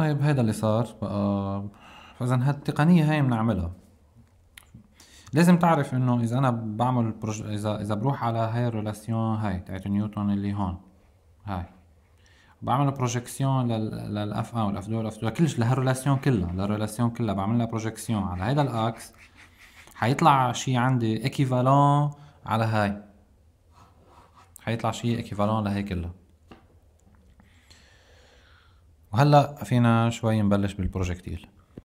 طيب هذا اللي صار بقى آه، فاذا هالتقنيه هاي بنعملها لازم تعرف انه اذا انا بعمل البروج... اذا اذا بروح على هاي الريلاسيون هاي تاعت نيوتن اللي هون هاي بعمل بروجيكسيون لل... للاف 1 آه، والاف دو والاف دو كلش لهالريلاسيون كلها للريلاسيون كلها بعمل لها بروجيكسيون على هذا الاكس حيطلع شيء عندي ايكيفالون على هاي حيطلع شيء ايكيفالون لهي كلها وهلا فينا شوي نبلش بالبروجكتيل